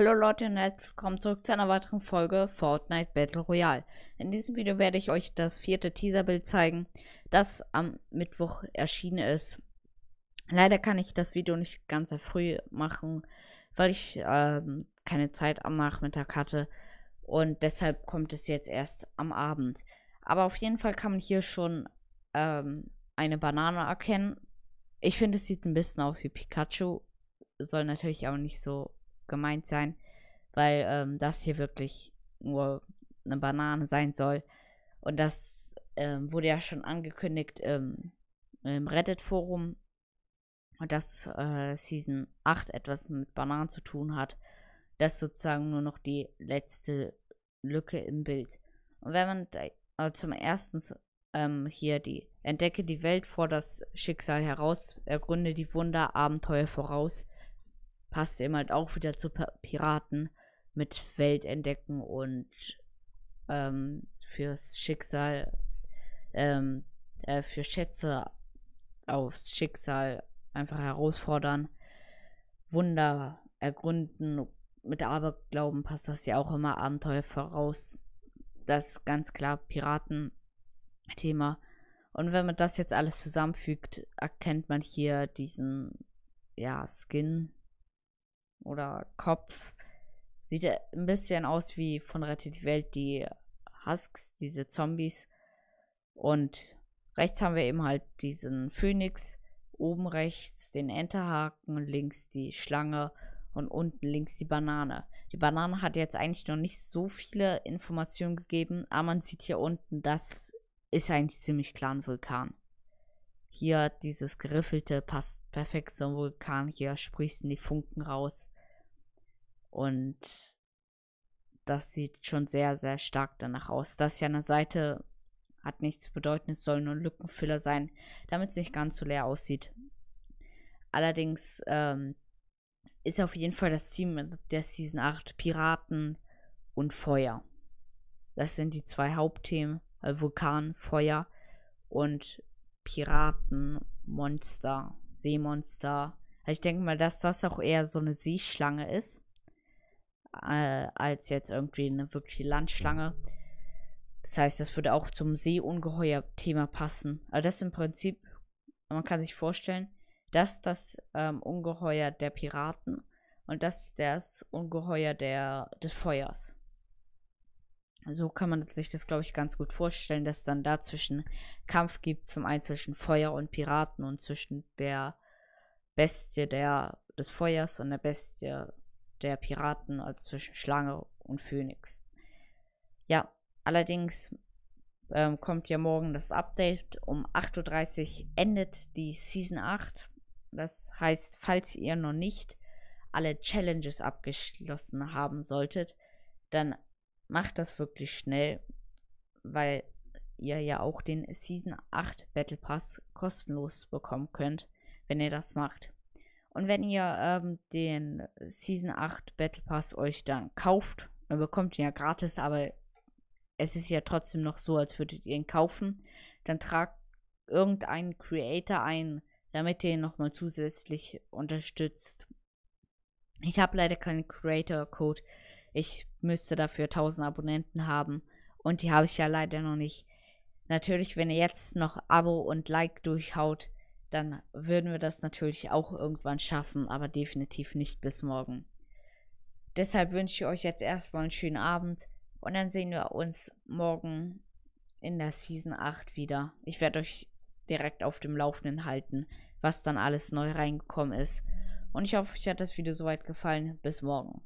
Hallo Leute und herzlich willkommen zurück zu einer weiteren Folge Fortnite Battle Royale. In diesem Video werde ich euch das vierte Teaserbild zeigen, das am Mittwoch erschienen ist. Leider kann ich das Video nicht ganz sehr früh machen, weil ich ähm, keine Zeit am Nachmittag hatte und deshalb kommt es jetzt erst am Abend. Aber auf jeden Fall kann man hier schon ähm, eine Banane erkennen. Ich finde, es sieht ein bisschen aus wie Pikachu, soll natürlich aber nicht so gemeint sein, weil ähm, das hier wirklich nur eine Banane sein soll. Und das ähm, wurde ja schon angekündigt ähm, im Reddit-Forum, dass äh, Season 8 etwas mit Bananen zu tun hat. Das ist sozusagen nur noch die letzte Lücke im Bild. Und wenn man da, äh, zum ersten ähm, hier die Entdecke die Welt vor das Schicksal heraus, ergründe die Wunder, Abenteuer voraus, passt eben halt auch wieder zu Piraten mit Welt entdecken und ähm, fürs Schicksal, ähm, äh, für Schätze aufs Schicksal einfach herausfordern, Wunder ergründen. Mit Aberglauben passt das ja auch immer Abenteuer voraus. Das ist ganz klar Piraten-Thema. Und wenn man das jetzt alles zusammenfügt, erkennt man hier diesen ja, Skin, oder Kopf. Sieht ein bisschen aus wie von Rettet die Welt, die Husks, diese Zombies. Und rechts haben wir eben halt diesen Phönix, oben rechts den Enterhaken, links die Schlange und unten links die Banane. Die Banane hat jetzt eigentlich noch nicht so viele Informationen gegeben, aber man sieht hier unten, das ist eigentlich ziemlich klar ein Vulkan. Hier dieses Geriffelte passt perfekt zum Vulkan. Hier sprießen die Funken raus. Und das sieht schon sehr, sehr stark danach aus. Das hier an der Seite hat nichts zu bedeuten. Es soll nur ein Lückenfüller sein, damit es nicht ganz so leer aussieht. Allerdings ähm, ist auf jeden Fall das Team der Season 8 Piraten und Feuer. Das sind die zwei Hauptthemen. Äh, Vulkan, Feuer und Piraten, Monster, Seemonster. Also ich denke mal, dass das auch eher so eine Seeschlange ist, äh, als jetzt irgendwie eine wirkliche Landschlange. Das heißt, das würde auch zum Seeungeheuer-Thema passen. Also das im Prinzip, man kann sich vorstellen, dass das ähm, Ungeheuer der Piraten und das das Ungeheuer der, des Feuers. So kann man sich das, glaube ich, ganz gut vorstellen, dass es dann da zwischen Kampf gibt, zum einen zwischen Feuer und Piraten und zwischen der Bestie der, des Feuers und der Bestie der Piraten, also zwischen Schlange und Phönix. Ja, allerdings ähm, kommt ja morgen das Update. Um 8.30 Uhr endet die Season 8. Das heißt, falls ihr noch nicht alle Challenges abgeschlossen haben solltet, dann macht das wirklich schnell, weil ihr ja auch den Season 8 Battle Pass kostenlos bekommen könnt, wenn ihr das macht. Und wenn ihr ähm, den Season 8 Battle Pass euch dann kauft, dann bekommt ihr ja gratis, aber es ist ja trotzdem noch so, als würdet ihr ihn kaufen, dann tragt irgendeinen Creator ein, damit ihr ihn nochmal zusätzlich unterstützt. Ich habe leider keinen Creator-Code, ich müsste dafür 1000 Abonnenten haben. Und die habe ich ja leider noch nicht. Natürlich, wenn ihr jetzt noch Abo und Like durchhaut, dann würden wir das natürlich auch irgendwann schaffen, aber definitiv nicht bis morgen. Deshalb wünsche ich euch jetzt erstmal einen schönen Abend und dann sehen wir uns morgen in der Season 8 wieder. Ich werde euch direkt auf dem Laufenden halten, was dann alles neu reingekommen ist. Und ich hoffe, euch hat das Video soweit gefallen. Bis morgen.